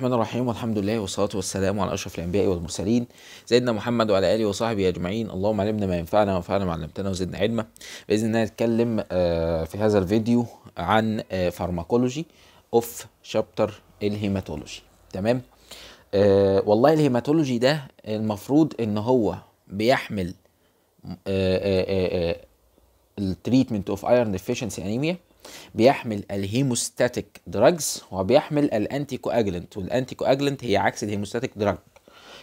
الرحمن الرحيم والحمد لله والصلاة والسلام على أشرف الأنبياء والمرسلين سيدنا محمد وعلى آله وصحبه أجمعين اللهم علمنا ما ينفعنا وانفعنا ما علمتنا وزدنا علما بإذن الله نتكلم آه، في هذا الفيديو عن فارماكولوجي أوف شابتر الهيماتولوجي تمام آه، والله الهيماتولوجي ده المفروض إن هو بيحمل التريتمنت أوف أيرن ديفيشنسي أنيميا بيحمل الهيموستاتيك دراجز وبيحمل الانتي كواجلنت والانتي كواجلنت هي عكس الهيموستاتيك دراج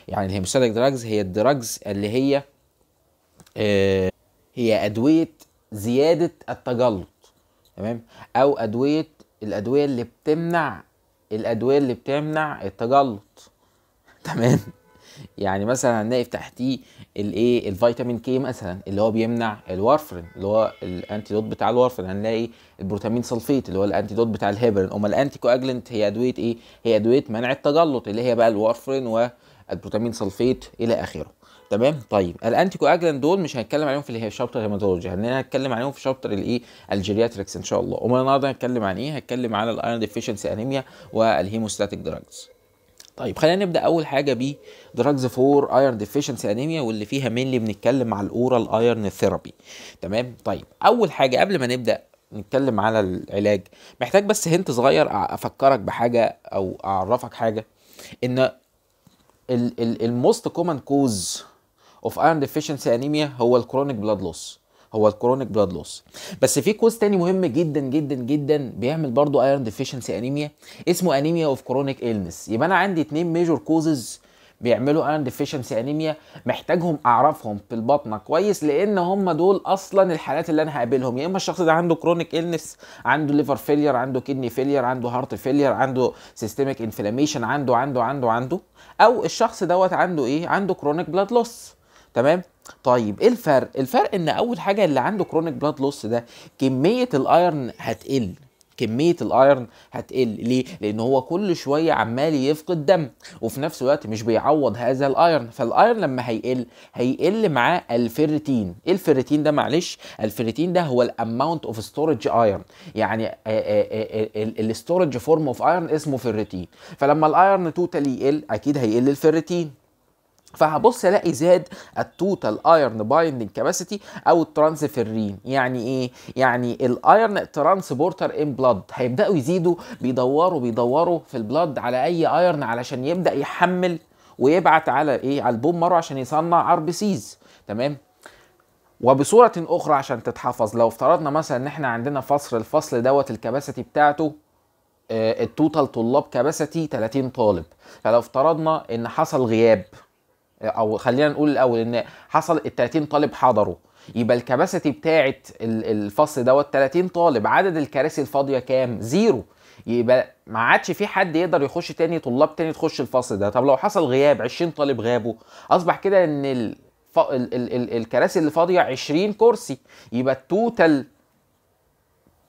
يعني الهيموستاتيك دراجز هي الدراجز اللي هي آه، هي ادويه زياده التجلط تمام او ادويه الادويه اللي بتمنع الادويه اللي بتمنع التجلط تمام يعني مثلا هنلاقي تحتيه الايه الفيتامين كي مثلا اللي هو بيمنع الورفرين اللي هو دوت بتاع الورفرين هنلاقي البروتامين سلفيت اللي هو دوت بتاع الهيبرين امال الانتي كواجلنت هي ادويه ايه هي ادويه منع التجلط اللي هي بقى الورفرين والبروتامين سلفيت الى اخره تمام طيب الانتي كواجلنت دول مش هنتكلم عليهم في اللي هي شابتر هيماتولوجي هننا هنتكلم عليهم في شابتر الايه الجيرياتريكس ان شاء الله امال النهارده هنتكلم عن ايه هنتكلم عن الايرون ديفيشنسي انيميا والهيموستاتيك دراجز طيب خلينا نبدا اول حاجه ب دراجز فور ايرن ديفيشنسي انيميا واللي فيها مينلي بنتكلم على الاورال ايرن ثيرابي تمام طيب اول حاجه قبل ما نبدا نتكلم على العلاج محتاج بس هنت صغير افكرك بحاجه او اعرفك حاجه ان الموست كومن كوز اوف ايرن ديفيشنسي انيميا هو الكرونيك بلاد لوس هو الكرونيك بلاد لوس بس في كوز تاني مهم جدا جدا جدا بيعمل برضو ايرون ديفيشنسي انيميا اسمه انيميا اوف كرونيك ايلنس يبقى انا عندي اتنين ميجور كوزز بيعملوا ايرون ديفيشنسي انيميا محتاجهم اعرفهم في البطنه كويس لان هم دول اصلا الحالات اللي انا هقابلهم يا اما الشخص ده عنده كرونيك ايلنس عنده ليفر فيلير عنده كدني فيلير عنده هارت فيلير عنده سيستميك انفلاميشن عنده عنده عنده عنده او الشخص دوت عنده ايه عنده كرونيك بلاد لوس تمام طيب ايه الفرق الفرق ان اول حاجه اللي عنده كرونيك بلاد لوس ده كميه الايرن هتقل كميه الايرن هتقل ليه لان هو كل شويه عمال يفقد دم وفي نفس الوقت مش بيعوض هذا الايرن فالايرن لما هيقل هيقل معاه الفيرتين ايه الفيرتين ده معلش الفيرتين ده هو الاماونت اوف ستورج ايرن يعني الستورج فورم اوف ايرن اسمه فيرتين فلما الايرن توتالي يقل اكيد هيقل الفيرتين فهبص الاقي زاد التوتال ايرن بايندنج كاباسيتي او الترانسفيرين يعني ايه يعني الايرن ترانسبورتر ان بلاد هيبداوا يزيدوا بيدوروا بيدوروا في البلاد على اي ايرن علشان يبدا يحمل ويبعت على ايه على البوم مارو عشان يصنع ار بي سيز تمام وبصوره اخرى عشان تتحفظ لو افترضنا مثلا ان احنا عندنا فصل الفصل دوت الكباسيتي بتاعته التوتال آه، طلاب كباسيتي 30 طالب فلو افترضنا ان حصل غياب او خلينا نقول الاول ان حصل ال 30 طالب حضروا يبقى الكباسيتي بتاعه الفصل دوت 30 طالب عدد الكراسي الفاضيه كام؟ زيرو يبقى ما عادش في حد يقدر يخش تاني طلاب تاني تخش الفصل ده طب لو حصل غياب 20 طالب غابوا اصبح كده ان الف... ال... ال... ال... الكراسي اللي فاضيه 20 كرسي يبقى التوتال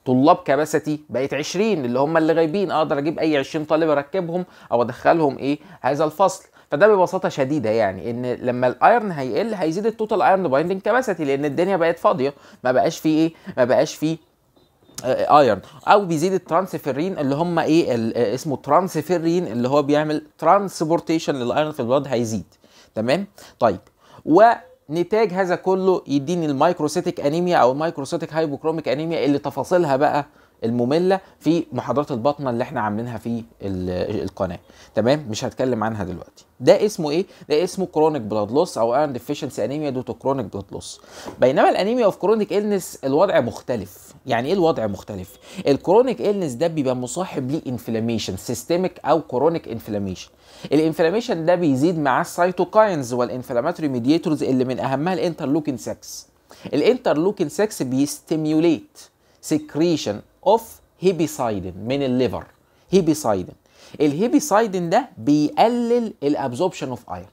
طلاب كباسيتي بقت 20 اللي هم اللي غايبين اقدر اجيب اي 20 طالب اركبهم او ادخلهم ايه هذا الفصل فده ببساطه شديده يعني ان لما الايرن هيقل هيزيد التوتال ايرن بايندنج كباسيتي لان الدنيا بقت فاضيه ما بقاش فيه ايه ما بقاش فيه ايرن آه، آه، او بيزيد الترانسفيرين اللي هم ايه آه، اسمه ترانسفيرين اللي هو بيعمل ترانسبورتيشن للايرن في البلاد هيزيد تمام طيب ونتاج هذا كله يديني المايكروسيتيك انيميا او المايكروسيتيك هايبوكروميك انيميا اللي تفاصيلها بقى الممله في محاضرات البطنه اللي احنا عاملينها في القناه تمام مش هتكلم عنها دلوقتي ده اسمه ايه ده اسمه كرونيك بلاد لوس او ايرن ديفيشنسي انيميا دوت كرونيك بلاد لوس بينما الانيميا اوف كرونيك النس الوضع مختلف يعني ايه الوضع مختلف الكرونيك النس ده بيبقى مصاحب ليه انفلاميشن سيستميك او كرونيك انفلاميشن الانفلاميشن ده بيزيد مع السيتوكاينز والانفلاماتوري ميديتورز اللي من اهمها الانترلوكين 6 الانترلوكين 6 بيستيميوليت سكريشن اوف هيبيسايدين من الليفر هيبيسايدين الهيبيسايدين ده بيقلل الابزوربشن اوف ايرون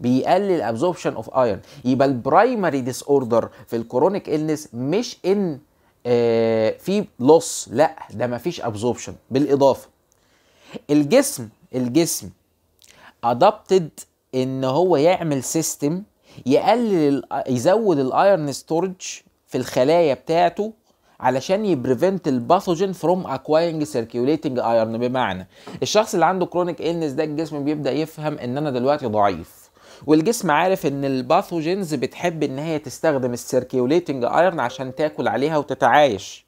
بيقلل ابزوربشن اوف ايرون يبقى البرايمري ديس اوردر في الكرونيك النس مش ان آه في لوس لا ده مفيش ابزوربشن بالاضافه الجسم الجسم ادابتد ان هو يعمل سيستم يقلل يزود الايرن ستورج في الخلايا بتاعته علشان يبريفنت الباثوجين فروم اكوايرنج سيركيوليتنج ايرن بمعنى الشخص اللي عنده كرونيك النس ده الجسم بيبدا يفهم ان انا دلوقتي ضعيف والجسم عارف ان الباثوجينز بتحب ان هي تستخدم السيركيوليتنج ايرن عشان تاكل عليها وتتعايش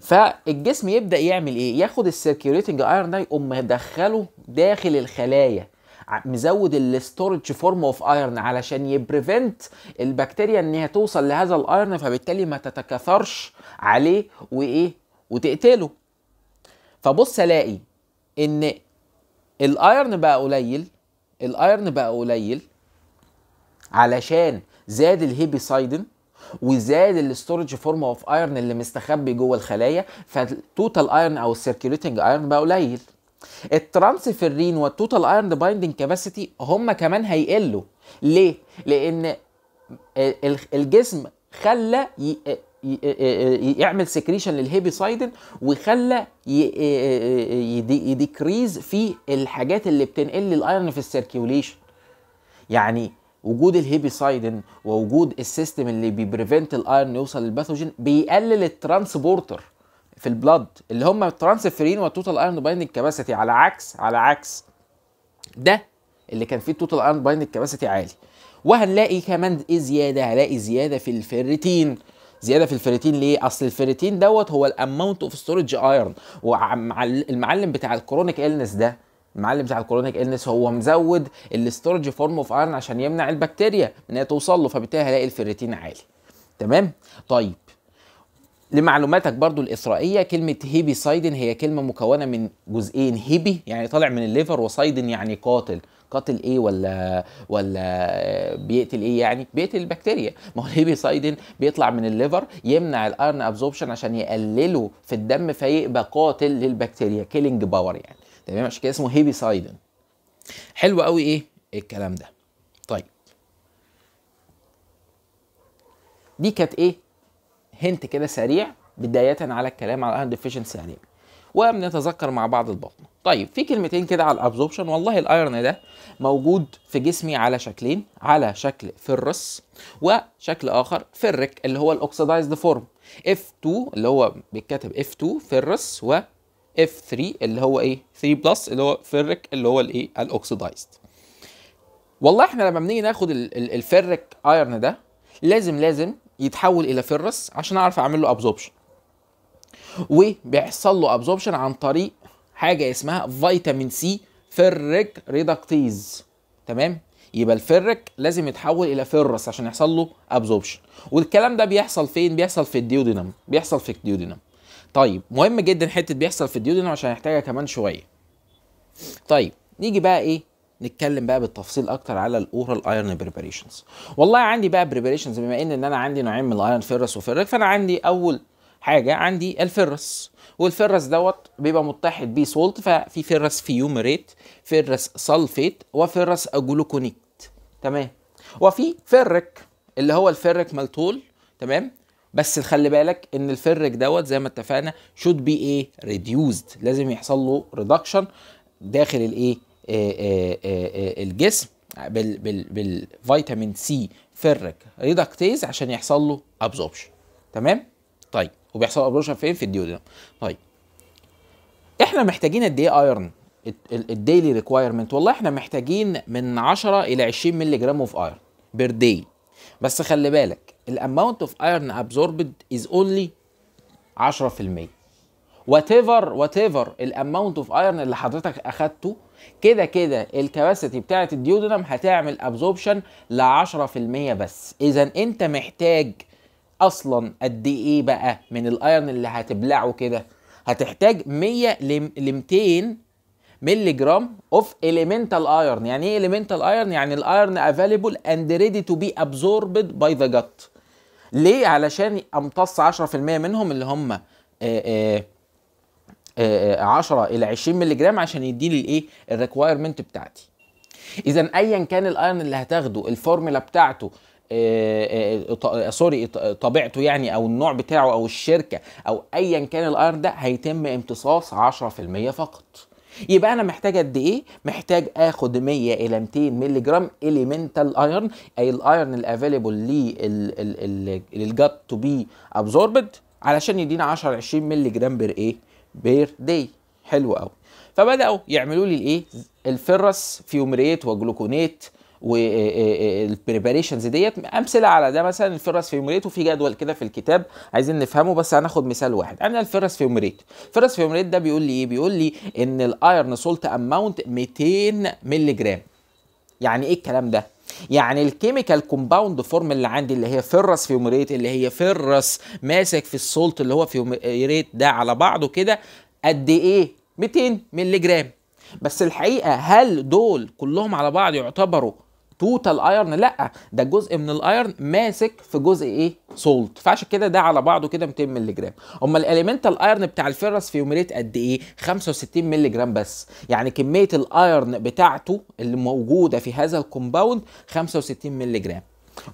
فالجسم يبدا يعمل ايه ياخد السيركيوليتنج ايرن ده يقوم مدخله داخل الخلايا مزود الاستورج فورم اوف ايرن علشان يبريفنت البكتيريا ان هي توصل لهذا الايرن فبالتالي ما تتكاثرش عليه وايه وتقتله فبص الاقي ان الايرن بقى قليل الايرن بقى قليل علشان زاد الهيبيسايدن وزاد الاستورج فورم اوف ايرن اللي مستخبي جوه الخلايا فالتوتال ايرن او السيركيوليتنج ايرن بقى قليل الترانسفيرين والتوتال ايرن بايندنج كاباسيتي هم كمان هيقلوا ليه؟ لان الجسم خلى يعمل سكريشن للهيبيسايدين وخلى يديكريز في الحاجات اللي بتنقل الايرن في السيركيوليشن يعني وجود الهيبيسايدين ووجود السيستم اللي بيبريفنت الايرن يوصل للباثوجين بيقلل الترانسبورتر في البلاد اللي هم الترانسفيرين والتوتال ايرون بايندنج كاباسيتي على عكس على عكس ده اللي كان فيه التوتال ايرون بايندنج كاباسيتي عالي وهنلاقي كمان ايه زياده هلاقي زياده في الفيريتين زياده في الفيريتين ليه اصل الفيريتين دوت هو الاماونت اوف ستورج ايرون والمعلم بتاع الكرونيك النس ده المعلم بتاع الكرونيك النس هو مزود الاستورج فورم اوف ايرون عشان يمنع البكتيريا ان هي توصل له فبالتالي هلاقي الفيريتين عالي تمام طيب لمعلوماتك برضو الإسرائية كلمة هيبي سايدن هي كلمة مكونة من جزئين هيبي يعني طالع من الليفر وسايدن يعني قاتل قاتل ايه ولا ولا بيقتل ايه يعني بيقتل البكتيريا ما هو الهيبيسايدين بيطلع من الليفر يمنع الارن ابزوربشن عشان يقلله في الدم فيبقى قاتل للبكتيريا كيلينج باور يعني تمام عشان كده اسمه هيبيسايدين حلو قوي إيه؟, ايه الكلام ده طيب دي كانت ايه هنت كده سريع بداية على الكلام على الايرون ديفيشنسي يعني وبنتذكر مع بعض البطن طيب في كلمتين كده على الابزوربشن والله الايرون ده موجود في جسمي على شكلين على شكل الرس وشكل اخر الرك اللي هو الاوكسيدايزد فورم F2 اللي هو بيتكتب F2 الرس و F3 اللي هو ايه 3 بلس اللي هو الرك اللي هو الايه الاوكسيدايزد والله احنا لما بنيجي ناخد الفرك ايرن ده لازم لازم يتحول الى فيرس عشان اعرف اعمل له ابزوربشن وبيحصل له ابزوربشن عن طريق حاجه اسمها فيتامين سي فيرك ريدكتيز تمام يبقى الفرك لازم يتحول الى فيرس عشان يحصل له ابزوربشن والكلام ده بيحصل فين بيحصل في الديودينم بيحصل في الديودينم طيب مهم جدا حته بيحصل في الديودينم عشان نحتاجها كمان شويه طيب نيجي بقى ايه نتكلم بقى بالتفصيل اكتر على الاورال ايرن بريباريشنز والله عندي بقى بريباريشنز بما ان ان انا عندي نوعين من الايرن فيرس وفيرك فانا عندي اول حاجه عندي الفيرس والفيرس دوت بيبقى متحد بيه سولت ففي فيرس فيومريت فيرس سلفيت وفيرس جلوكونيت تمام وفي فرك اللي هو الفرك مالتول تمام بس خلي بالك ان الفرك دوت زي ما اتفقنا شود بي ايه ريديوزد لازم يحصل له ريدكشن داخل الايه آه، آه، آه، الجسم بالفيتامين سي فيرك ريدكتيز عشان يحصل له ابزوربشن تمام طيب وبيحصل ابزوربشن فين في الديودرم طيب احنا محتاجين قد ايه ايرن الديلي ريكوايرمنت والله احنا محتاجين من 10 الى 20 مللي جرام اوف ايرن بير داي بس خلي بالك الاماونت اوف ايرن ابزوربد از اونلي 10% وات ايفر وات ايفر الاماونت اوف ايرن اللي حضرتك اخدته كده كده الكباسيتي بتاعه الديودنم هتعمل ابزوربشن ل 10% بس اذا انت محتاج اصلا قد ايه بقى من الايرن اللي هتبلعه كده هتحتاج 100 ل 200 مللي جرام اوف اليمنتال ايرن يعني ايه اليمنتال ايرن يعني الايرن افيلبل اند ريدي تو بي ابزوربد باي ذا جت ليه علشان امتص 10% منهم اللي هم آآ آآ 10 الى 20 مللي جرام عشان يديني الايه الريكوايرمنت بتاعتي اذا ايا كان الايرن اللي هتاخده الفورمولا بتاعته سوري آه، آه، آه، طبيعته يعني او النوع بتاعه او الشركه او ايا كان الايرن ده هيتم امتصاص 10% فقط يبقى انا محتاج قد ايه محتاج اخد 100 الى 200 مللي جرام اليمنتال ايرن اي الافيليبل لي للجت تو بي ابزوربد علشان يدينا 10 20 مللي جرام بر ايه بير داي حلو قوي فبداوا يعملوا لي الايه الفرس فيومريت وجلوكونيت والبريباريشنز آه، آه، آه، ديت امثله على ده مثلا الفرس فيومريت وفي جدول كده في الكتاب عايزين نفهمه بس هناخد مثال واحد انا الفرس فيومريت الفرس فيومريت ده بيقول لي ايه بيقول لي ان الايرن سولت اماونت 200 مللي جرام يعني ايه الكلام ده يعني الكيميكال كومباوند فورم اللي عندي اللي هي فيرس فيوميريت اللي هي فيرس ماسك في السولت اللي هو فيوميريت ده على بعضه كده قد ايه 200 مللي جرام بس الحقيقه هل دول كلهم على بعض يعتبروا توتال ايرن لا ده جزء من الايرن ماسك في جزء ايه سولت فعشان كده ده على بعضه كده 200 مللي جرام اما الاليمنتال ايرن بتاع الفيرس في يوميليت قد ايه 65 مللي جرام بس يعني كميه الايرن بتاعته اللي موجوده في هذا الكومباوند 65 مللي جرام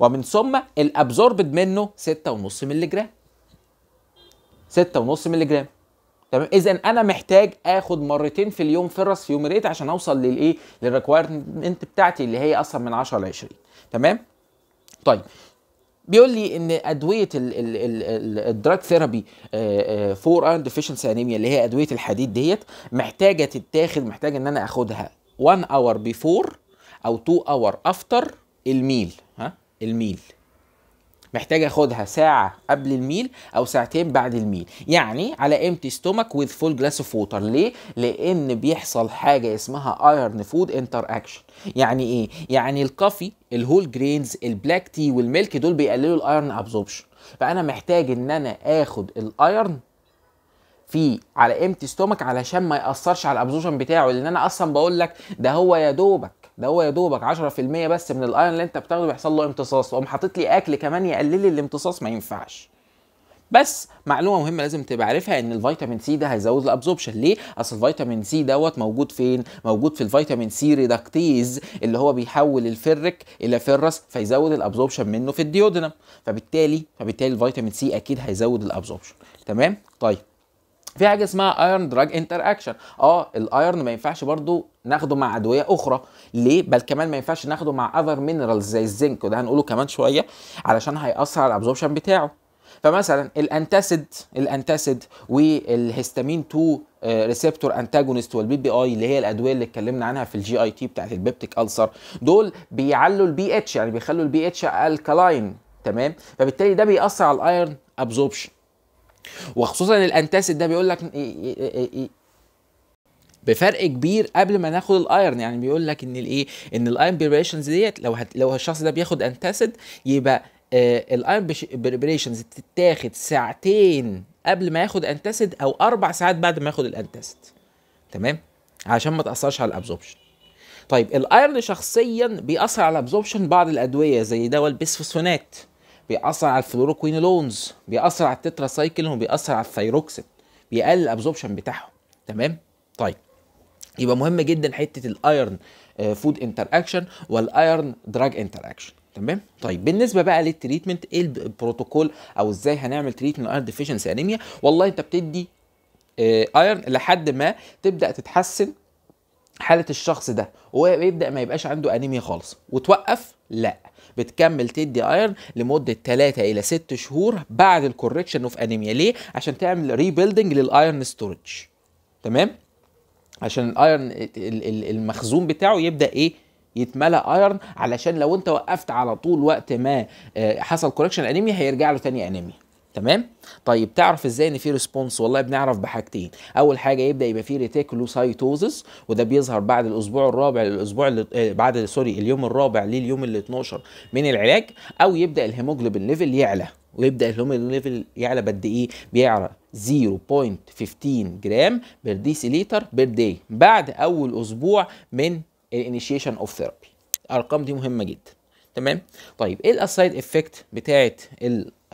ومن ثم الابزوربد منه 6.5 مللي جرام 6.5 مللي جرام تمام اذا انا محتاج اخد مرتين في اليوم فيرس ريت عشان اوصل للايه للريكويرمنت بتاعتي اللي هي اصلا من 10 ل 20 تمام طيب بيقول لي ان ادويه الدراج ثيرابي آه، آه، فور اند ديفيشنسي انيميا اللي هي ادويه الحديد ديت محتاجه تتاخد محتاج ان انا اخدها 1 اور بيفور او 2 اور افتر الميل ها الميل محتاج اخدها ساعه قبل الميل او ساعتين بعد الميل يعني على امتي ستومك وذ فول جلاس اوف ووتر ليه لان بيحصل حاجه اسمها ايرن فود انتر اكشن يعني ايه يعني الكافي الهول جرينز البلاك تي والميلك دول بيقللوا الايرن ابزوربشن فانا محتاج ان انا اخد الايرن في على امتي ستومك علشان ما ياثرش على الابزوربشن بتاعه لان انا اصلا بقول لك ده هو يا دوبك ده هو يا دوبك 10% بس من الايرون اللي انت بتاخده بيحصل له امتصاص وقوم حاطط لي اكل كمان يقلل لي الامتصاص ما ينفعش بس معلومه مهمه لازم تبقى عارفها ان الفيتامين سي ده هيزود الابزوربشن ليه اصل الفيتامين سي دوت موجود فين موجود في الفيتامين سي ريدكتيز اللي هو بيحول الفرك الى فرس فيزود الابزوربشن منه في الديودنم فبالتالي فبالتالي الفيتامين سي اكيد هيزود الابزوربشن تمام طيب في حاجه اسمها ايرن دراج انتر اكشن اه الايرن ما ينفعش برضو ناخده مع ادويه اخرى ليه بل كمان ما ينفعش ناخده مع اذر مينرالز زي الزنك وده هنقوله كمان شويه علشان هياثر على الابزوربشن بتاعه فمثلا الانتاسيد الانتاسيد والهيستامين 2 ريسبتور انتاجونست والبي بي اي اللي هي الادويه اللي اتكلمنا عنها في الجي اي تي بتاعت البيبتيك السر دول بيعلوا البي اتش يعني بيخلوا البي اتش الكلاين تمام فبالتالي ده بيأثر على الايرن ابزوربشن وخصوصا الانتاسيد ده بيقول لك إيه، إيه، إيه، بفرق كبير قبل ما ناخد الايرن يعني بيقول لك ان الايه ان الايرن بريبريشنز ديت لو هت لو الشخص ده بياخد انتاسيد يبقى آه الايرن بريبريشنز بتتاخد ساعتين قبل ما ياخد انتاسيد او اربع ساعات بعد ما ياخد الانتاسيد تمام عشان ما تاثرش على الابزوربشن طيب الايرن شخصيا بيأثر على الابزوربشن بعض الادويه زي دواء البسفوسفونات بيأثر على الفلوروكوينولونز بيأثر على التتراسايكلين وبيأثر على الثيروكسين بيقلل الابزوربشن بتاعهم تمام طيب يبقى مهم جدا حته الايرن فود انتر اكشن والايرن دراج انتر اكشن تمام طيب بالنسبه بقى للتريتمنت ايه البروتوكول او ازاي هنعمل تريتمنت ايرن ديفيشنسي انيميا والله انت بتدي ايرن آه، لحد ما تبدا تتحسن حاله الشخص ده ويبدا ما يبقاش عنده انيميا خالص وتوقف لا بتكمل تدي ايرن لمده 3 الى 6 شهور بعد الكوركشن اوف انيميا ليه عشان تعمل ريبيلدنج للايرن ستورج تمام عشان الايرن المخزون بتاعه يبدا ايه يتملى ايرن علشان لو انت وقفت على طول وقت ما آه، حصل كوركشن انيميا هيرجع له تاني انيميا تمام طيب تعرف ازاي ان في ريسبونس والله بنعرف بحاجتين اول حاجه يبدا يبقى في ريتيكولوسايتوزس وده بيظهر بعد الاسبوع الرابع للاسبوع اللي آه، بعد سوري اليوم الرابع لليوم ال 12 من العلاج او يبدا الهيموجلوبين ليفل يعلى ويبدا الهيموجلوبين ليفل يعلى بقد ايه بيعلى 0.15 جرام بير ديسيليتر بير دي بعد اول اسبوع من الانيشيشن اوف ثيرابي الارقام دي مهمه جدا تمام طيب ايه الاسايد افكت بتاعه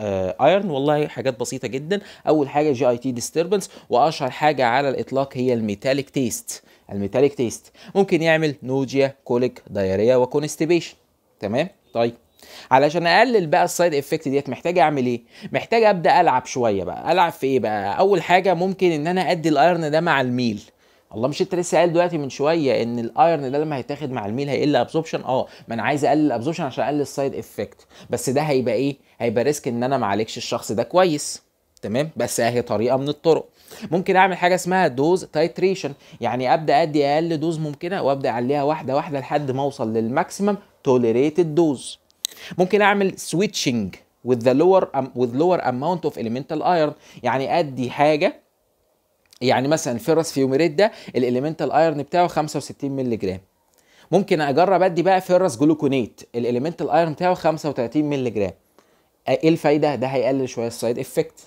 الايرن والله حاجات بسيطه جدا اول حاجه جي اي تي ديستربنس واشهر حاجه على الاطلاق هي الميتاليك تيست الميتاليك تيست ممكن يعمل نوجيا كوليك دايريا وكونستيبيشن تمام طيب علشان اقلل بقى السايد افكت ديت محتاج اعمل ايه محتاج ابدا العب شويه بقى العب في ايه بقى اول حاجه ممكن ان انا ادي الايرن ده مع الميل الله مش انت لسه قايل دلوقتي من شويه ان الايرن ده لما هيتاخد مع الميل هيقل ابزوربشن اه ما انا عايز اقلل الابزوربشن عشان اقلل السايد افكت بس ده هيبقى ايه هيبقى ريسك ان انا ما عالجش الشخص ده كويس تمام بس اهي طريقه من الطرق ممكن اعمل حاجه اسمها دوز تايتريشن يعني ابدا ادي اقل دوز ممكنه وابدا اعليها واحده واحده لحد ما اوصل للماكسيمم توليريتد دوز ممكن اعمل سويتشنج with the lower um, with lower amount of elemental iron يعني ادي حاجه يعني مثلا فيروس فيوميريت ده الاليمنتال ايرن بتاعه 65 مللي جرام ممكن اجرب ادي بقى فيروس جلوكونيت الاليمنتال ايرن بتاعه 35 مللي جرام ايه الفايده ده هيقلل شويه السايد افكت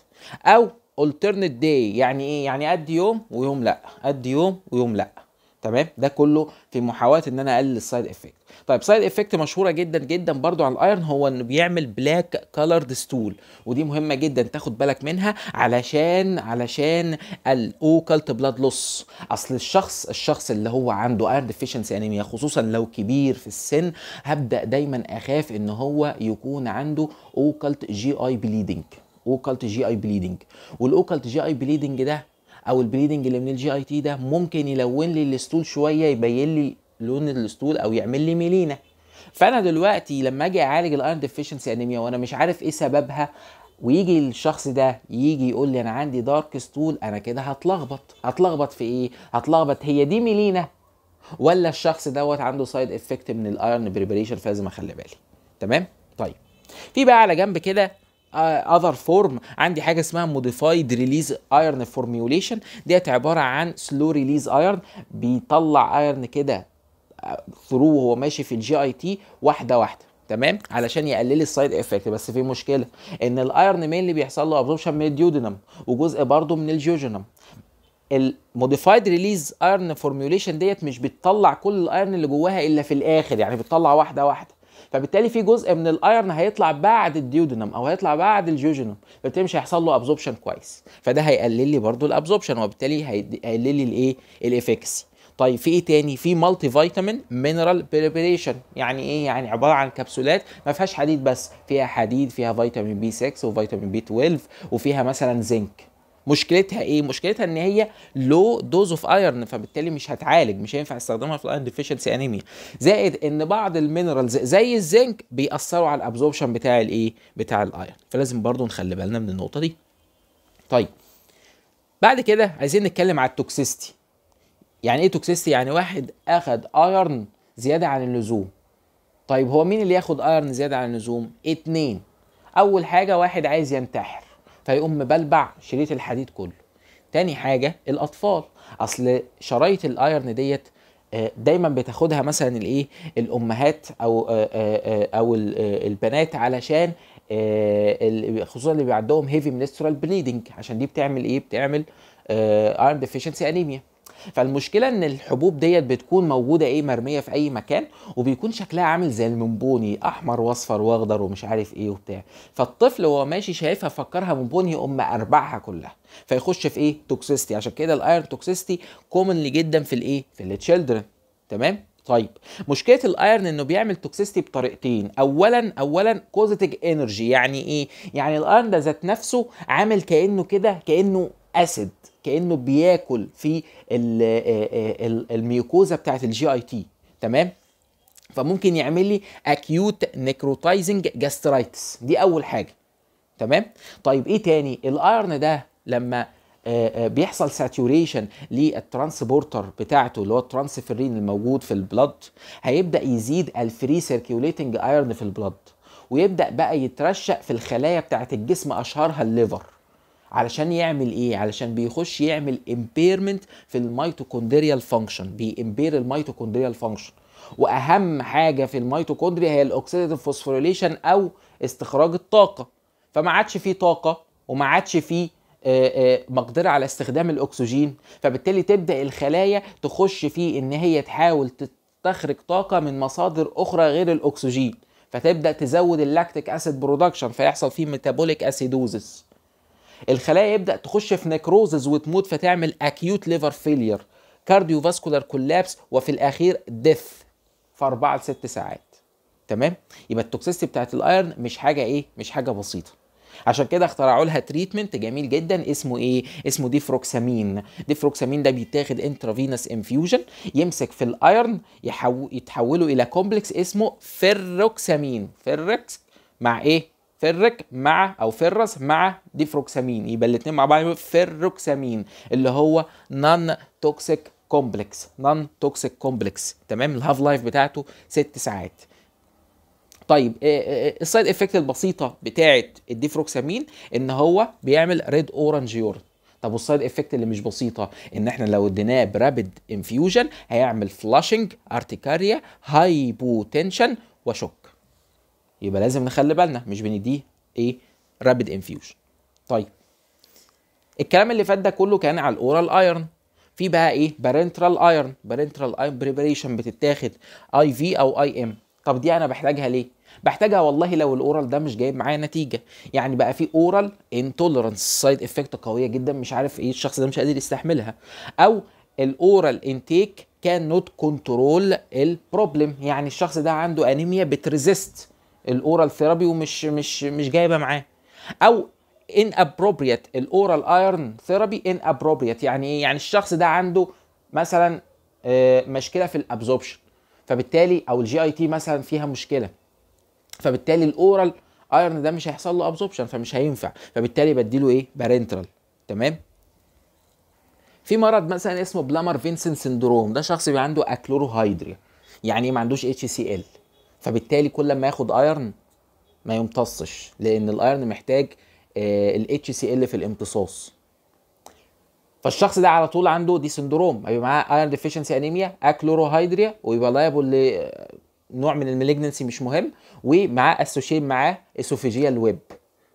او alternate day يعني ايه يعني ادي يوم ويوم لا ادي يوم ويوم لا تمام ده كله في محاوله ان انا اقلل السايد افكت طيب سايد افكت مشهوره جدا جدا برضو على الايرن هو انه بيعمل بلاك كولرد ستول ودي مهمه جدا تاخد بالك منها علشان علشان الاوكلت بلاد لوس اصل الشخص الشخص اللي هو عنده ايرن ديفيشنسي انيميا خصوصا لو كبير في السن هبدا دايما اخاف ان هو يكون عنده اوكلت جي اي بليدنج اوكلت جي اي بليدنج والاوكلت جي اي بليدنج ده او البليدنج اللي من الجي اي تي ده ممكن يلون لي الاسطول شويه يبين لي لون الاسطول او يعمل لي ميلينا فانا دلوقتي لما اجي اعالج الايرون ديفيشنسي انيميا وانا مش عارف ايه سببها ويجي الشخص ده يجي يقول لي انا عندي دارك ستول انا كده هتلخبط هتلخبط في ايه هتلخبط هي دي ميلينا ولا الشخص دوت عنده سايد افكت من الايرون بريبريشن فلازم اخلي بالي تمام طيب في بقى على جنب كده اذر آه، فورم عندي حاجه اسمها موديفايد ريليز ايرن فورميوليشن ديت عباره عن سلو ريليز ايرن بيطلع ايرن كده ثرو آه، وهو ماشي في الجي اي تي واحده واحده تمام علشان يقلل السايد افكت بس في مشكله ان الايرن مين اللي بيحصل له ابزوربشن من الديودينم وجزء برضه من الجيوجينم الموديفايد ريليز ايرن فورميوليشن ديت مش بتطلع كل الايرن اللي جواها الا في الاخر يعني بتطلع واحده واحده فبالتالي في جزء من الايرن هيطلع بعد الديودينم او هيطلع بعد الجيوجينوم فبالتالي مش هيحصل له ابزوربشن كويس فده هيقلل لي برضو الابزوربشن وبالتالي هيقلل لي الايه الافكسي طيب في ايه تاني في مالتي فيتامين مينرال بريبريشن يعني ايه يعني عباره عن كبسولات ما فيهاش حديد بس فيها حديد فيها فيتامين بي 6 وفيتامين بي 12 وفيها مثلا زنك مشكلتها ايه مشكلتها ان هي لو دوز اوف ايرن فبالتالي مش هتعالج مش هينفع استخدامها في الايرن ديفيشنسي انيميا زائد ان بعض المينرالز زي الزنك بيأثروا على الابزوربشن بتاع الايه بتاع الايرن فلازم برضو نخلي بالنا من النقطه دي طيب بعد كده عايزين نتكلم على التوكسيستي يعني ايه توكسيستي يعني واحد اخد ايرن زياده عن اللزوم طيب هو مين اللي ياخد ايرن زياده عن اللزوم اتنين اول حاجه واحد عايز ينتحر فيقوم مبلبع شريط الحديد كله تاني حاجه الاطفال اصل شرايط الايرن ديت آه، دايما بتاخدها مثلا الايه الامهات او آه، آه، او البنات علشان خصوصا اللي بيبقى عندهم هيفي منسترال بليدنج عشان دي بتعمل ايه بتعمل ايرن ديفيشنسي انيميا فالمشكله ان الحبوب ديت بتكون موجوده ايه مرميه في اي مكان وبيكون شكلها عامل زي المنبوني احمر واصفر واخضر ومش عارف ايه وبتاع فالطفل وهو ماشي شايفها فكرها منبوني ام اربعها كلها فيخش في ايه توكسيستي عشان كده الايرن توكسيستي كومنلي جدا في الايه في التشيلدرن تمام طيب مشكله الايرن انه بيعمل توكسيستي بطريقتين اولا اولا كوزيتيك انرجي يعني ايه يعني الايرن ده ذات نفسه عامل كانه كده كانه اسيد كانه بياكل في آه، آه، الميوكوزا بتاعه الجي اي تي تمام فممكن يعمل لي اكيوت نيكروتايزنج جاسترايتس دي اول حاجه تمام طيب ايه تاني الايرن ده لما آه، بيحصل ساتوريشن للترانسبورتر بتاعته اللي هو الترانسفيرين الموجود في البلد هيبدا يزيد الفري سيركيوليتنج ايرن في البلد ويبدا بقى يترشق في الخلايا بتاعه الجسم اشهرها الليفر علشان يعمل ايه علشان بيخش يعمل امبيرمنت في الميتوكوندريال فانكشن بيمبير الميتوكوندريال فانكشن واهم حاجه في الميتوكوندريا هي الاوكسيداتيف فوسفوريليشن او استخراج الطاقه فما عادش فيه طاقه وما عادش فيه آه، آه، مقدرة على استخدام الأكسجين فبالتالي تبدأ الخلايا تخش في إن هي تحاول تستخرج طاقة من مصادر أخرى غير الأكسجين فتبدأ تزود اللاكتيك أسيد برودكشن فيحصل فيه ميتابوليك أسيدوزس الخلايا يبدا تخش في نكروزز وتموت فتعمل اكيوت ليفر فيلير كارديو فاسكولار كولابس وفي الاخير ديث في 4 ل 6 ساعات تمام يبقى التوكسيستي بتاعت الايرن مش حاجه ايه مش حاجه بسيطه عشان كده اخترعوا لها تريتمنت جميل جدا اسمه ايه اسمه ديفروكسامين ديفروكسامين ده بيتاخد انترافينس انفيوجن يمسك في الايرن يحو... يتحوله الى كومبلكس اسمه فيروكسامين فيركس مع ايه فرك مع او فرس مع ديفروكسامين يبقى الاثنين مع بعض فيروكسامين اللي هو نون توكسيك كومبلكس نون توكسيك كومبلكس تمام الهاف لايف بتاعته ست ساعات طيب آه، آه، آه، السايد افكت البسيطه بتاعه الديفروكسامين ان هو بيعمل ريد اورنج يور طب والسايد افكت اللي مش بسيطه ان احنا لو اديناه برابيد انفيوجن هيعمل فلاشنج ارتكاريا هايبوتنشن وشوك يبقى لازم نخلي بالنا مش بنديه ايه رابيد انفيوجن طيب الكلام اللي فات ده كله كان على الاورال ايرن في بقى ايه بارنترال ايرن بارنترال ايرن بريبريشن بتتاخد اي في او اي ام طب دي انا بحتاجها ليه بحتاجها والله لو الاورال ده مش جايب معايا نتيجه يعني بقى في اورال انتولرنس سايد افكت قويه جدا مش عارف ايه الشخص ده مش قادر يستحملها او الاورال انتيك كان نوت كنترول البروبلم يعني الشخص ده عنده انيميا بتريزيست الاورال ثيرابي ومش مش مش جايبه معاه او ان ابروبريت الاورال ايرن ثيرابي ان ابروبريت يعني ايه يعني الشخص ده عنده مثلا آه، مشكله في الابزوربشن فبالتالي او الجي اي تي مثلا فيها مشكله فبالتالي الاورال ايرن ده مش هيحصل له ابزوربشن فمش هينفع فبالتالي بديله ايه بارنترال تمام في مرض مثلا اسمه بلامر فينسن سندروم ده شخص بيبقى عنده اكلوروهيدريا يعني إيه؟ ما عندوش اتش سي ال فبالتالي كل ما ياخد ايرن ما يمتصش لان الايرن محتاج الاتش آه، سي ال في الامتصاص فالشخص ده على طول عنده دي سندروم هيبقى معاه ايرن ديفيشنسي انيميا اكلوروهيدريا ويبقى لايبل لنوع آه، من المالجنسي مش مهم ومعاه اسوشيت معاه اسوفيجيال ويب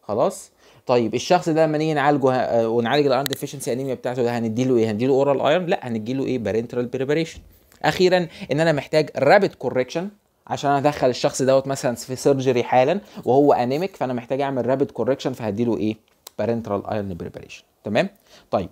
خلاص طيب الشخص ده لما نيجي نعالجه آه، ونعالج الايرن ديفيشنسي انيميا بتاعته ده هنديله ايه هنديله اورال ايرن لا هنديله ايه بارنترال بريباريشن اخيرا ان انا محتاج رابيد كوركشن عشان ادخل الشخص دوت مثلا في سيرجري حالا وهو انيميك فانا محتاج اعمل رابيد كوركشن فهديله ايه بارنترال ايرن بريباريشن تمام طيب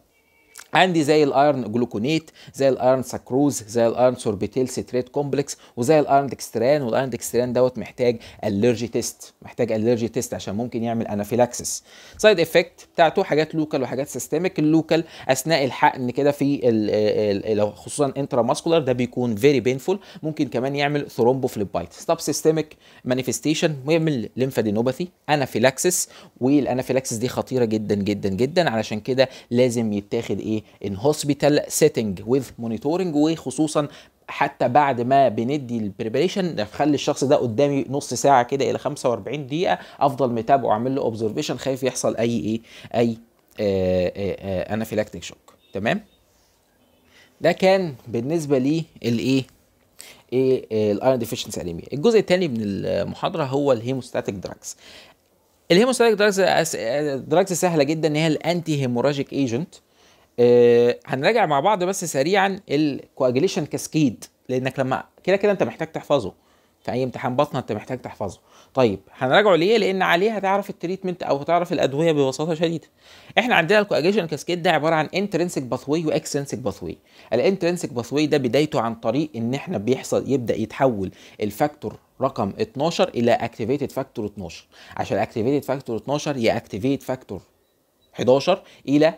عندي زي الايرن جلوكونيت زي الايرن ساكروز زي الايرن سوربيتيل سيتريت كومبلكس وزي الايرن دكستران والايرن دكستران دوت محتاج الرجي تيست محتاج الرجي تيست عشان ممكن يعمل انافيلاكسس سايد افكت بتاعته حاجات لوكال وحاجات سيستميك اللوكال اثناء الحقن كده في الـ خصوصا انترا ماسكولار ده بيكون فيري بينفول ممكن كمان يعمل ثرومبوفليبايتس ستوب سيستميك مانيفستيشن ويعمل ليمفادينوباثي انافيلاكسس والانافيلاكسس دي خطيره جدا جدا جدا علشان كده لازم يتاخد ايه ان هوسبيتال سيتنج ويز مونيتورنج وخصوصا حتى بعد ما بندي البريبريشن نخلي الشخص ده قدامي نص ساعه كده الى 45 دقيقه افضل متابعه اعمل له اوبزرفيشن خايف يحصل اي ايه اي انافيلاكتيك آه، آه، آه، شوك تمام ده كان بالنسبه لي الايه ايه الايرون ديفيشنس انيميا الجزء الثاني من المحاضره هو الهيموستاتيك دراجز الهيموستاتيك دراجز دراجز سهله جدا ان هي الانتي هيموراجيك ايجنت آه هنراجع مع بعض بس سريعا الكواجيليشن كاسكيد لانك لما كده كده انت محتاج تحفظه في اي امتحان بطنه انت محتاج تحفظه طيب هنراجعه ليه لان عليه هتعرف التريتمنت او هتعرف الادويه ببساطه شديده احنا عندنا الكواجليشن كاسكيد ده عباره عن انترنسك باثوي واكسنسك باثوي الانترنسك باثوي ده بدايته عن طريق ان احنا بيحصل يبدا يتحول الفاكتور رقم 12 الى اكتيفيتد فاكتور 12 عشان اكتيفيتد فاكتور 12 ياكتيفيت فاكتور 11 الى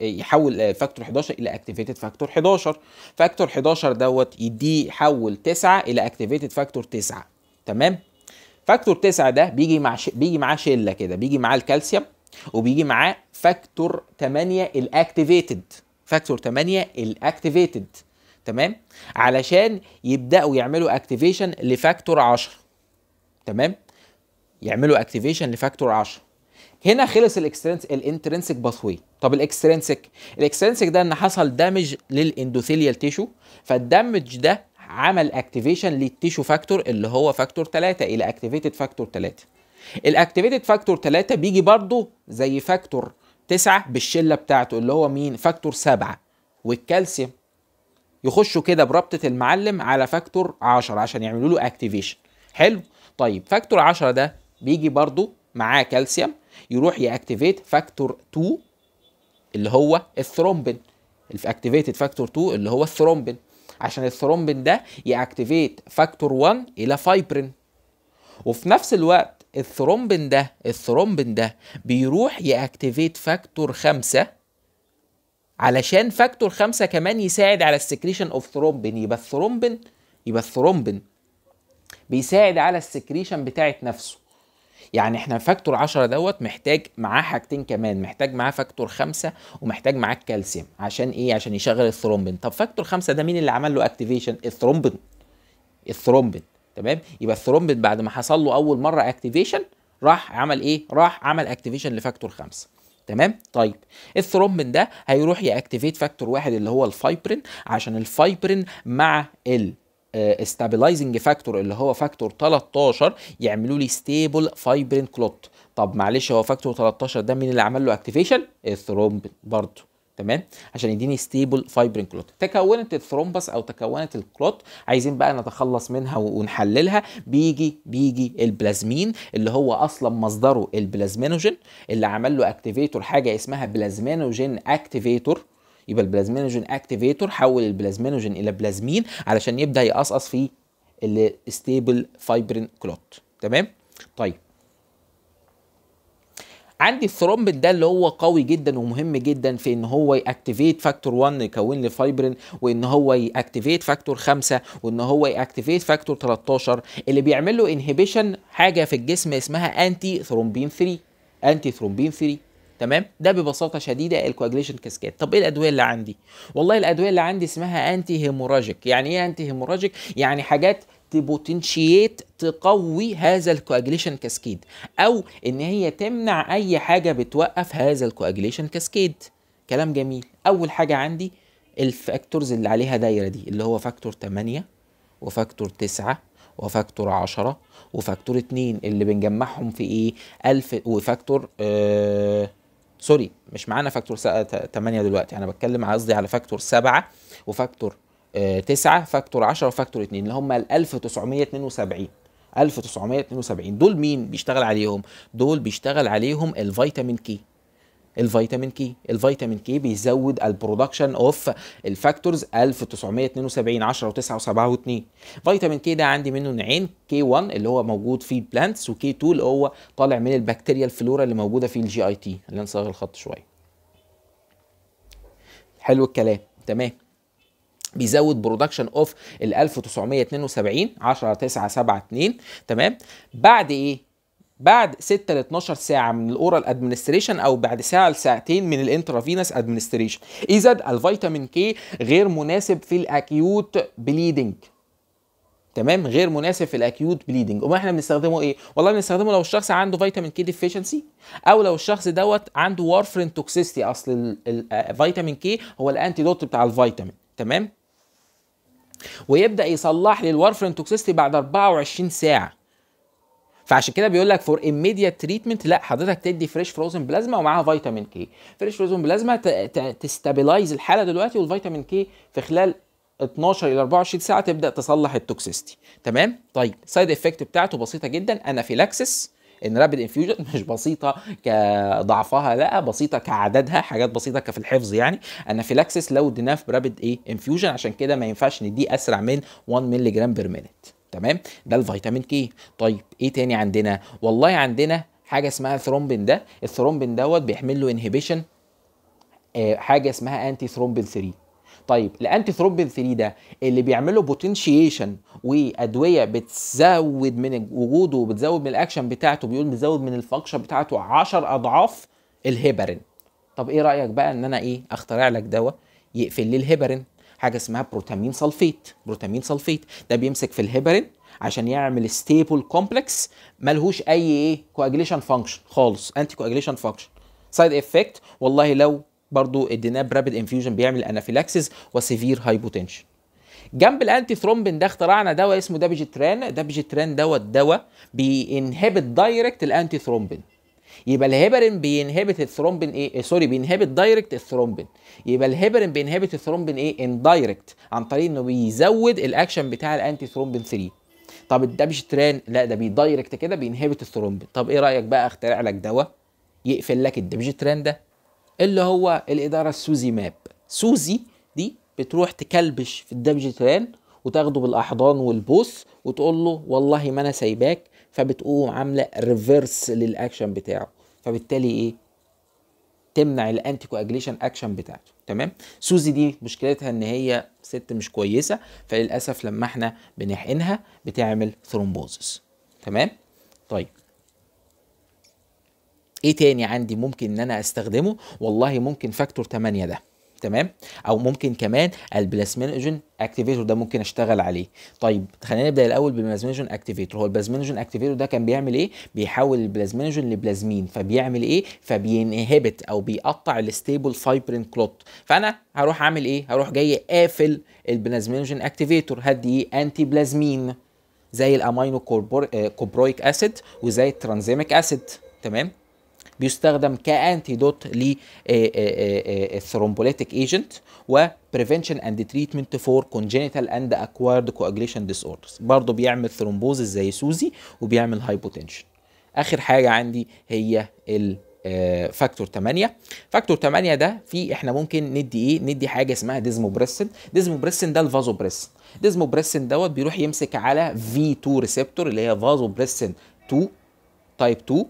يحول فاكتور 11 الى اكتيفيتد فاكتور 11 فاكتور 11 دوت يديه يحول 9 الى اكتيفيتد فاكتور 9 تمام فاكتور 9 ده بيجي مع ش... بيجي معاه شله كده بيجي معاه الكالسيوم وبيجي معاه فاكتور 8 الاكتيفيتد فاكتور 8 الاكتيفيتد تمام علشان يبداوا يعملوا اكتيفيشن لفاكتور 10 تمام يعملوا اكتيفيشن لفاكتور 10 هنا خلص الاكسترنس الانترنسك باثوي طب الاكسترنسك الاكسترنسك ده ان حصل دامج للاندوثيليال تيشو فالدامج ده عمل اكتيفيشن للتيشو فاكتور اللي هو فاكتور 3 الى اكتيفيتد فاكتور 3 الاكتيفيتد فاكتور 3 بيجي برضه زي فاكتور 9 بالشله بتاعته اللي هو مين فاكتور 7 والكالسيوم يخشوا كده بربطه المعلم على فاكتور 10 عشان يعملوا له اكتيفيشن حلو طيب فاكتور 10 ده بيجي برضه معاه كالسيوم يروح ياكتيفيت فاكتور 2 اللي هو الثرومبين الاكتيفيتد فاكتور 2 اللي هو الثرومبين عشان الثرومبين ده ياكتيفيت فاكتور 1 الى فايبرين وفي نفس الوقت الثرومبين ده الثرومبين ده بيروح ياكتيفيت فاكتور 5 علشان فاكتور 5 كمان يساعد على السكريشن اوف ثرومبين يبقى الثرومبين يبقى الثرومبين بيساعد على السكريشن بتاعت نفسه يعني احنا فاكتور 10 دوت محتاج معاه حاجتين كمان محتاج معاه فاكتور 5 ومحتاج معاه الكالسيوم عشان ايه عشان يشغل الثرومبين طب فاكتور 5 ده مين اللي عمل له اكتيفيشن الثرومبين الثرومبين تمام يبقى الثرومبين بعد ما حصل له اول مره اكتيفيشن راح عمل ايه راح عمل اكتيفيشن لفاكتور 5 تمام طيب الثرومبين ده هيروح ياكتيفيت فاكتور واحد اللي هو الفايبرين عشان الفايبرين مع ال استابلايزنج آه، فاكتور اللي هو فاكتور 13 يعملوا لي ستيبل فايبرين كلوت طب معلش هو فاكتور 13 ده مين اللي عمل له اكتيفيشن الثرومب برضه تمام عشان يديني ستيبل فايبرين كلوت تكونت الثرومبس او تكونت الكلوت عايزين بقى نتخلص منها ونحللها بيجي بيجي البلازمين اللي هو اصلا مصدره البلازمينوجين اللي عمل له اكتيفيتور حاجه اسمها بلازمينوجين اكتيفيتور يبقى البلازمينوجين اكتيفيتور حول البلازمينوجين الى بلازمين علشان يبدا يقصقص في الستيبل فايبرين كلوت تمام طيب عندي الثرومبين ده اللي هو قوي جدا ومهم جدا في ان هو ياكتيفيت فاكتور 1 يكون لي فايبرين وان هو ياكتيفيت فاكتور 5 وان هو ياكتيفيت فاكتور 13 اللي بيعمل له انهبيشن حاجه في الجسم اسمها انتي ثرومبين 3 انتي ثرومبين 3 تمام ده ببساطه شديده الكواجليشن كاسكيد طب ايه الادويه اللي عندي والله الادويه اللي عندي اسمها انتي هيموراجيك يعني ايه انتي هيموراجيك يعني حاجات تبوتنشيت تقوي هذا الكواجليشن كاسكيد او ان هي تمنع اي حاجه بتوقف هذا الكواجليشن كاسكيد كلام جميل اول حاجه عندي الفاكتورز اللي عليها دايره دي اللي هو فاكتور 8 وفاكتور 9 وفاكتور 10 وفاكتور 2 اللي بنجمعهم في ايه 1000 وفاكتور آه سوري مش معانا فاكتور 8 دلوقتي انا بتكلم قصدي على فاكتور 7 وفاكتور 9 آه، فاكتور 10 وفاكتور 2 اللي هم ال 1972 1972 دول مين بيشتغل عليهم دول بيشتغل عليهم الفيتامين كي الفيتامين كي الفيتامين كي بيزود البرودكشن اوف الفاكتورز 1972 10 و9 و7 و2 فيتامين كي ده عندي منه نوعين كي 1 اللي هو موجود في البلانتس وكي 2 اللي هو طالع من البكتيريا الفلورا اللي موجوده في الجي اي تي اللي نصغر الخط شويه حلو الكلام تمام بيزود برودكشن اوف ال 1972 10 9 7 2 تمام بعد ايه بعد 6 ل 12 ساعه من الاورال ادمنستريشن او بعد ساعه لساعتين من الانترافينس ادمنستريشن اذا الفيتامين كي غير مناسب في الاكيوت بليدنج تمام غير مناسب في الاكيوت بليدنج وما احنا بنستخدمه ايه والله بنستخدمه لو الشخص عنده فيتامين كي ديفيشنسي او لو الشخص دوت عنده وارفرين توكسيستي اصل الفيتامين كي هو الانتيدوت بتاع الفيتامين تمام ويبدا يصلح لي الوارفرين توكسيستي بعد 24 ساعه فعشان كده بيقول لك فور immediate تريتمنت لا حضرتك تدي فريش فروزن بلازما ومعاها فيتامين كي فريش فروزن بلازما تستابلايز الحاله دلوقتي والفيتامين كي في خلال 12 الى 24 ساعه تبدا تصلح التوكسيستي تمام طيب سايد افكت بتاعته بسيطه جدا انافيلاكسس ان رابد انفيوجن مش بسيطه كضعفها لا بسيطه كعددها حاجات بسيطه كفي الحفظ يعني انافيلاكسس لو اديناه في رابد ايه انفيوجن عشان كده ما ينفعش نديه اسرع من 1 مللي جرام بير مينت تمام ده الفيتامين كي طيب ايه تاني عندنا والله عندنا حاجه اسمها ثرومبين ده الثرومبين دوت بيحمل له انهبيشن حاجه اسمها انتي ثرومبين 3 طيب الانتي ثرومبين 3 ده اللي بيعمله بوتنشيشن وادويه بتزود من وجوده وبتزود من الاكشن بتاعته بيقول بتزود من الفانكشن بتاعته 10 اضعاف الهيبرين طب ايه رايك بقى ان انا ايه اخترع لك دواء يقفل لي الهيبرين حاجه اسمها بروتامين سلفيت بروتامين سلفيت ده بيمسك في الهيبرين عشان يعمل ستيبل كومبلكس ملهوش اي ايه كواجليشن فانكشن خالص انتي كواجليشن فانكشن سايد افكت والله لو برضو اديناه برابيد انفيوجن بيعمل انافيلاكسيس وسيفير هايبوتنشن جنب الانتي ثرومبين ده اخترعنا دواء اسمه دابيجيتران دابيجيتران دوت دواء بينهبت دايركت الانتي ثرومبين يبقى الهيبرين بينهبت الثرومبين ايه, إيه، سوري بينهبت دايركت الثرومبين يبقى الهيبرين بينهبت الثرومبين ايه اندايركت عن طريق انه بيزود الاكشن بتاع الانتي ثرومبين 3 طب ده مش تران لا ده بيدايركت كده بينهبت الثرومبين طب ايه رايك بقى اخترع لك دواء يقفل لك تران ده اللي هو الاداره السوزي ماب سوزي دي بتروح تكلبش في تران وتاخده بالاحضان والبوس وتقول له والله ما انا سايباك فبتقوم عامله ريفرس للاكشن بتاعه فبالتالي ايه تمنع الانتي كواجليشن اكشن بتاعته تمام سوزي دي مشكلتها ان هي ست مش كويسه فللاسف لما احنا بنحقنها بتعمل ثرومبوزس تمام طيب ايه تاني عندي ممكن ان انا استخدمه والله ممكن فاكتور 8 ده تمام او ممكن كمان البلازمينوجين اكتيفيتور ده ممكن اشتغل عليه طيب خلينا نبدا الاول بالبلازمينوجين اكتيفيتور هو البلازمينوجين اكتيفيتور ده كان بيعمل ايه بيحول البلازمينوجين لبلازمين فبيعمل ايه فبينهبت او بيقطع الستيبل فايبرين كلوت فانا هروح اعمل ايه هروح جاي قافل البلازمينوجين اكتيفيتور هدي ايه انتي بلازمين زي الامينو آه، كوبرويك اسيد وزي الترانزيميك اسيد تمام بيستخدم كانتي دوت للثرومبوليتيك ايجنت وبريفنشن اند تريتمنت فور for اند and كواجليشن ديس اوردرز برضه بيعمل ثرومبوز زي سوزي وبيعمل هايبوتنشن اخر حاجه عندي هي ال فاكتور 8 فاكتور 8 ده في احنا ممكن ندي ايه ندي حاجه اسمها ديزموبريسن ديزموبريسن ده الفازوبريسن ديزموبريسن دوت بيروح يمسك على في 2 ريسبتور اللي هي فازوبريسن 2 تايب 2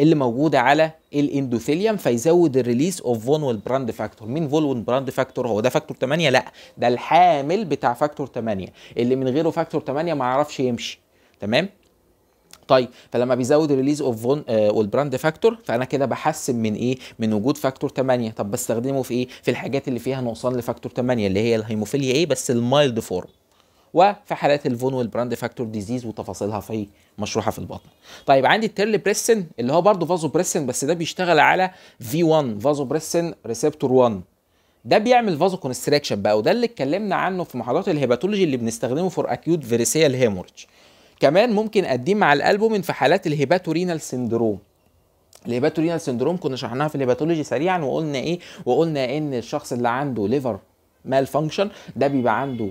اللي موجوده على الاندوثيليوم فيزود الريليس اوف فون والبراند فاكتور مين فول والبراند فاكتور هو ده فاكتور 8 لا ده الحامل بتاع فاكتور 8 اللي من غيره فاكتور 8 ما يعرفش يمشي تمام طيب فلما بيزود الريليز اوف فون والبراند فاكتور فانا كده بحسن من ايه من وجود فاكتور 8 طب بستخدمه في ايه في الحاجات اللي فيها نقصان لفاكتور 8 اللي هي الهيموفيليا ايه بس المايلد فورم وفي حالات الفون والبراند فاكتور ديزيز وتفاصيلها في مشروحه في البطن. طيب عندي التيرلي بريسن اللي هو برضه فازو بريسن بس ده بيشتغل على في 1 فازو بريسن ريسبتور 1 ده بيعمل فازو كونستراكشن بقى وده اللي اتكلمنا عنه في محاضرات الهيباتولوجي اللي بنستخدمه فور اكيوت فيريسيال هيمورج كمان ممكن اديه مع الالبومين في حالات الهيباتورينال سندروم الهيباتورينال سندروم كنا شرحناها في الهيباتولوجي سريعا وقلنا ايه وقلنا ان الشخص اللي عنده ليفر مال فانكشن ده بيبقى عنده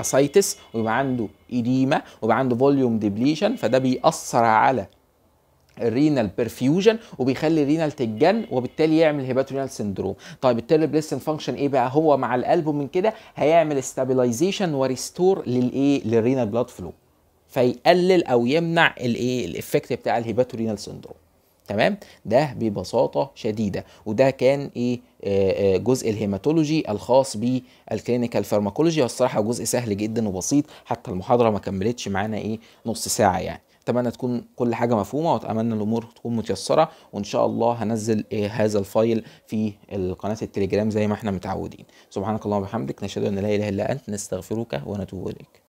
اسايتس ويبقى عنده ايديما ويبقى عنده فوليوم ديبليشن فده بيأثر على الرينال بيرفيوجن وبيخلي الرينال تتجن وبالتالي يعمل هيباتورينال سندروم طيب التيرل فانكشن ايه بقى هو مع القلب من كده هيعمل ستابلايزيشن وريستور للايه للرينال بلاد فلو فيقلل او يمنع الايه الايفكت بتاع الهيباتورينال سندروم تمام ده ببساطه شديده وده كان ايه آه، آه، جزء الهيماتولوجي الخاص بالكلينيكال فارماكولوجي والصراحه جزء سهل جدا وبسيط حتى المحاضره ما كملتش معانا ايه نص ساعه يعني اتمنى تكون كل حاجه مفهومه واتمنى الامور تكون متيسره وان شاء الله هنزل إيه؟ هذا الفايل في قناه التليجرام زي ما احنا متعودين سبحانك اللهم وبحمدك نشهد ان لا اله الا انت نستغفرك ونتوب اليك